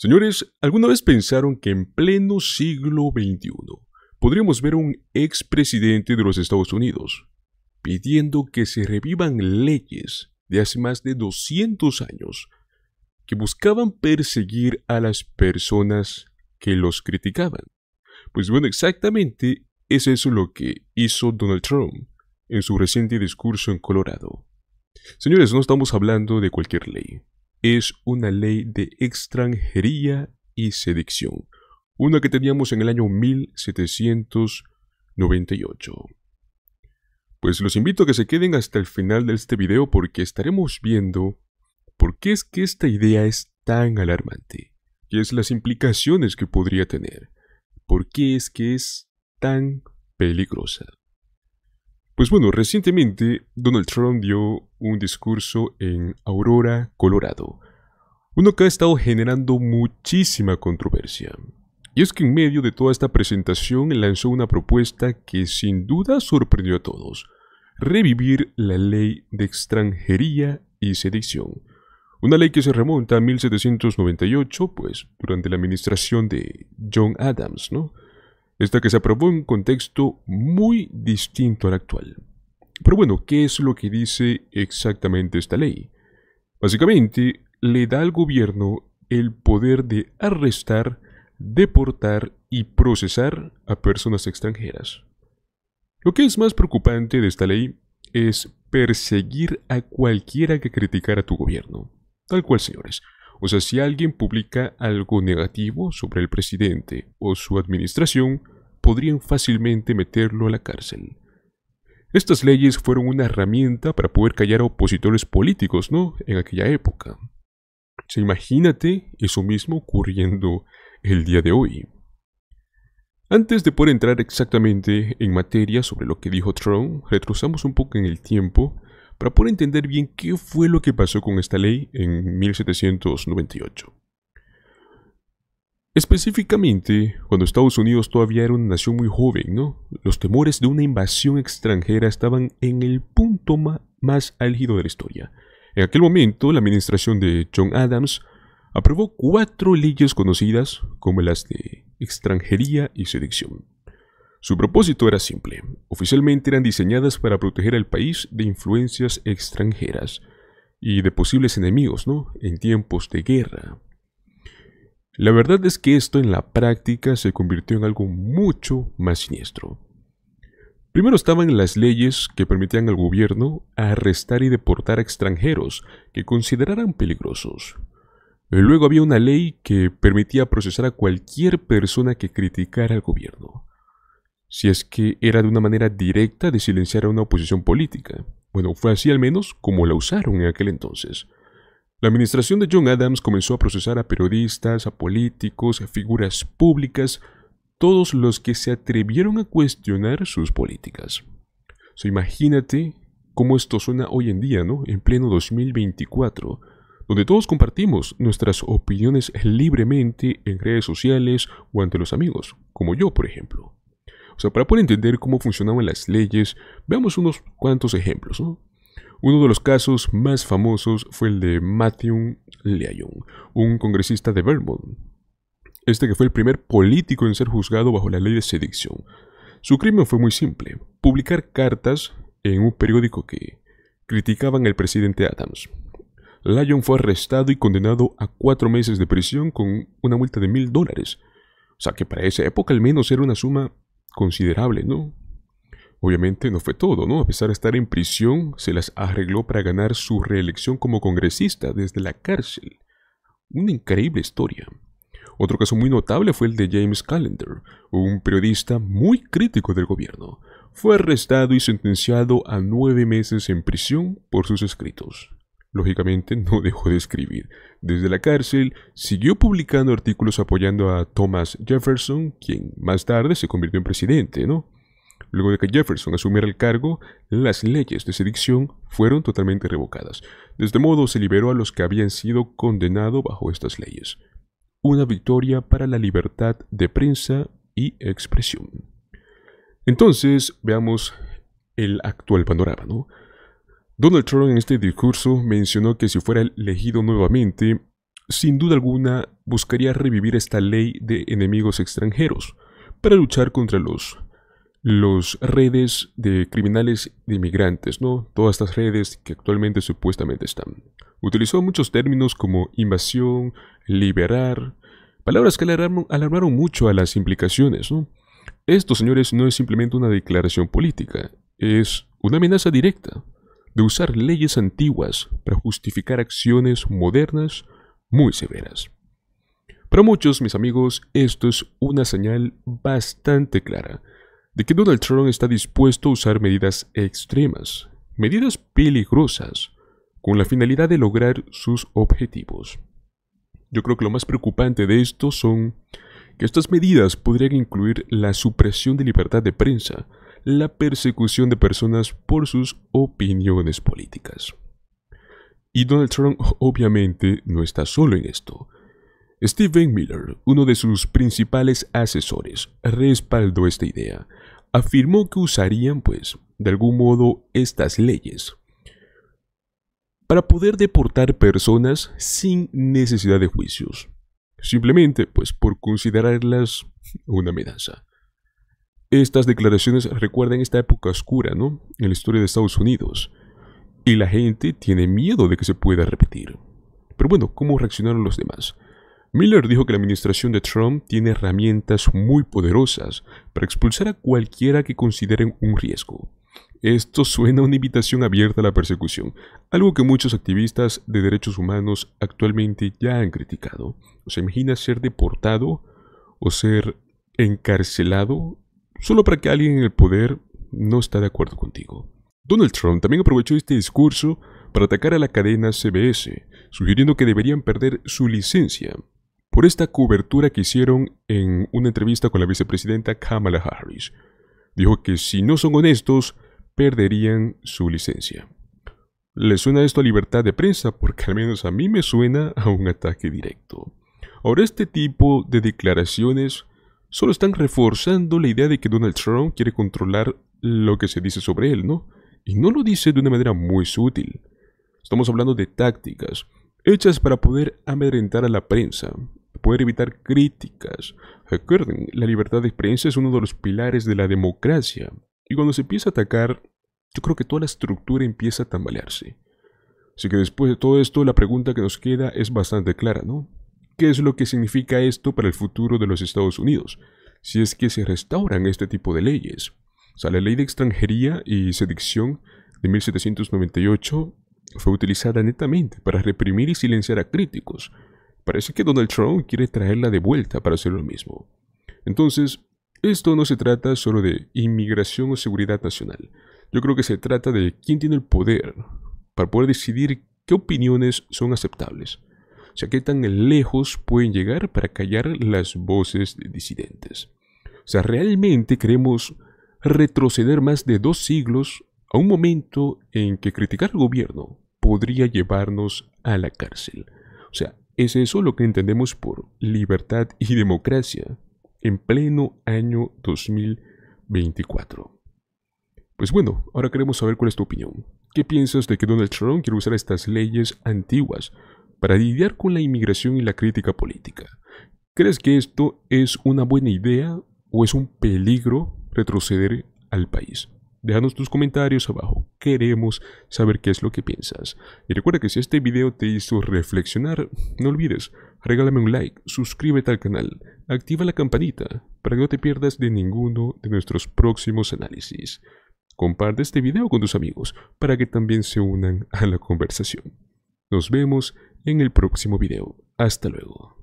Señores, ¿alguna vez pensaron que en pleno siglo XXI podríamos ver a un expresidente de los Estados Unidos pidiendo que se revivan leyes de hace más de 200 años que buscaban perseguir a las personas que los criticaban? Pues bueno, exactamente es eso lo que hizo Donald Trump en su reciente discurso en Colorado. Señores, no estamos hablando de cualquier ley es una ley de extranjería y sedición, una que teníamos en el año 1798. Pues los invito a que se queden hasta el final de este video porque estaremos viendo por qué es que esta idea es tan alarmante qué es las implicaciones que podría tener, por qué es que es tan peligrosa. Pues bueno, recientemente Donald Trump dio un discurso en Aurora, Colorado, uno que ha estado generando muchísima controversia. Y es que en medio de toda esta presentación lanzó una propuesta que sin duda sorprendió a todos, revivir la ley de extranjería y sedición, una ley que se remonta a 1798, pues durante la administración de John Adams, ¿no? esta que se aprobó en un contexto muy distinto al actual. Pero bueno, ¿qué es lo que dice exactamente esta ley? Básicamente, le da al gobierno el poder de arrestar, deportar y procesar a personas extranjeras. Lo que es más preocupante de esta ley es perseguir a cualquiera que criticara a tu gobierno. Tal cual, señores. O sea, si alguien publica algo negativo sobre el presidente o su administración, podrían fácilmente meterlo a la cárcel. Estas leyes fueron una herramienta para poder callar a opositores políticos, ¿no? En aquella época. Se imagínate eso mismo ocurriendo el día de hoy. Antes de poder entrar exactamente en materia sobre lo que dijo Trump, retrozamos un poco en el tiempo para poder entender bien qué fue lo que pasó con esta ley en 1798. Específicamente, cuando Estados Unidos todavía era una nación muy joven, ¿no? Los temores de una invasión extranjera estaban en el punto más álgido de la historia. En aquel momento, la administración de John Adams aprobó cuatro leyes conocidas como las de extranjería y sedición. Su propósito era simple. Oficialmente eran diseñadas para proteger al país de influencias extranjeras y de posibles enemigos, ¿no? En tiempos de guerra. La verdad es que esto en la práctica se convirtió en algo mucho más siniestro. Primero estaban las leyes que permitían al gobierno arrestar y deportar a extranjeros que consideraran peligrosos. Luego había una ley que permitía procesar a cualquier persona que criticara al gobierno si es que era de una manera directa de silenciar a una oposición política. Bueno, fue así al menos como la usaron en aquel entonces. La administración de John Adams comenzó a procesar a periodistas, a políticos, a figuras públicas, todos los que se atrevieron a cuestionar sus políticas. imagínate cómo esto suena hoy en día, ¿no? En pleno 2024, donde todos compartimos nuestras opiniones libremente en redes sociales o ante los amigos, como yo, por ejemplo. O sea, para poder entender cómo funcionaban las leyes, veamos unos cuantos ejemplos, Uno de los casos más famosos fue el de Matthew Lyon, un congresista de Vermont. Este que fue el primer político en ser juzgado bajo la ley de sedición. Su crimen fue muy simple, publicar cartas en un periódico que criticaban al presidente Adams. Lyon fue arrestado y condenado a cuatro meses de prisión con una multa de mil dólares. O sea que para esa época al menos era una suma considerable, ¿no? Obviamente no fue todo, ¿no? A pesar de estar en prisión, se las arregló para ganar su reelección como congresista desde la cárcel. Una increíble historia. Otro caso muy notable fue el de James Callender, un periodista muy crítico del gobierno. Fue arrestado y sentenciado a nueve meses en prisión por sus escritos. Lógicamente no dejó de escribir. Desde la cárcel siguió publicando artículos apoyando a Thomas Jefferson, quien más tarde se convirtió en presidente, ¿no? Luego de que Jefferson asumiera el cargo, las leyes de sedicción fueron totalmente revocadas. De este modo se liberó a los que habían sido condenados bajo estas leyes. Una victoria para la libertad de prensa y expresión. Entonces, veamos el actual panorama, ¿no? Donald Trump en este discurso mencionó que si fuera elegido nuevamente, sin duda alguna buscaría revivir esta ley de enemigos extranjeros para luchar contra los redes de criminales de inmigrantes, ¿no? Todas estas redes que actualmente supuestamente están. Utilizó muchos términos como invasión, liberar, palabras que alarmaron, mucho a las implicaciones, Esto, señores, no es simplemente una declaración política, es una amenaza directa de usar leyes antiguas para justificar acciones modernas muy severas. Para muchos, mis amigos, esto es una señal bastante clara de que Donald Trump está dispuesto a usar medidas extremas, medidas peligrosas, con la finalidad de lograr sus objetivos. Yo creo que lo más preocupante de esto son que estas medidas podrían incluir la supresión de libertad de prensa, la persecución de personas por sus opiniones políticas. Y Donald Trump obviamente no está solo en esto. Stephen Miller, uno de sus principales asesores, respaldó esta idea. Afirmó que usarían, pues, de algún modo, estas leyes para poder deportar personas sin necesidad de juicios, simplemente pues por considerarlas una amenaza. Estas declaraciones recuerdan esta época oscura, ¿no? En la historia de Estados Unidos. Y la gente tiene miedo de que se pueda repetir. Pero bueno, ¿cómo reaccionaron los demás? Miller dijo que la administración de Trump tiene herramientas muy poderosas para expulsar a cualquiera que consideren un riesgo. Esto suena a una invitación abierta a la persecución, algo que muchos activistas de derechos humanos actualmente ya han criticado. ¿Se imagina ser deportado o ser encarcelado solo para que alguien en el poder no está de acuerdo contigo. Donald Trump también aprovechó este discurso para atacar a la cadena CBS, sugiriendo que deberían perder su licencia por esta cobertura que hicieron en una entrevista con la vicepresidenta Kamala Harris. Dijo que si no son honestos, perderían su licencia. ¿Le suena esto a libertad de prensa? Porque al menos a mí me suena a un ataque directo. Ahora este tipo de declaraciones Solo están reforzando la idea de que Donald Trump quiere controlar lo que se dice sobre él, ¿no? Y no lo dice de una manera muy sutil. Estamos hablando de tácticas, hechas para poder amedrentar a la prensa, poder evitar críticas. Recuerden, la libertad de prensa es uno de los pilares de la democracia. Y cuando se empieza a atacar, yo creo que toda la estructura empieza a tambalearse. Así que después de todo esto, la pregunta que nos queda es bastante clara, ¿no? qué es lo que significa esto para el futuro de los Estados Unidos, si es que se restauran este tipo de leyes. O sea, la ley de extranjería y sedición de 1798 fue utilizada netamente para reprimir y silenciar a críticos. Parece que Donald Trump quiere traerla de vuelta para hacer lo mismo. Entonces, esto no se trata solo de inmigración o seguridad nacional. Yo creo que se trata de quién tiene el poder para poder decidir qué opiniones son aceptables sea, qué tan lejos pueden llegar para callar las voces de disidentes. O sea, realmente queremos retroceder más de dos siglos a un momento en que criticar al gobierno podría llevarnos a la cárcel. O sea, es eso lo que entendemos por libertad y democracia en pleno año 2024. Pues bueno, ahora queremos saber cuál es tu opinión. ¿Qué piensas de que Donald Trump quiere usar estas leyes antiguas para lidiar con la inmigración y la crítica política. ¿Crees que esto es una buena idea o es un peligro retroceder al país? Déjanos tus comentarios abajo. Queremos saber qué es lo que piensas. Y recuerda que si este video te hizo reflexionar, no olvides, regálame un like, suscríbete al canal, activa la campanita para que no te pierdas de ninguno de nuestros próximos análisis. Comparte este video con tus amigos para que también se unan a la conversación. Nos vemos en el próximo video. Hasta luego.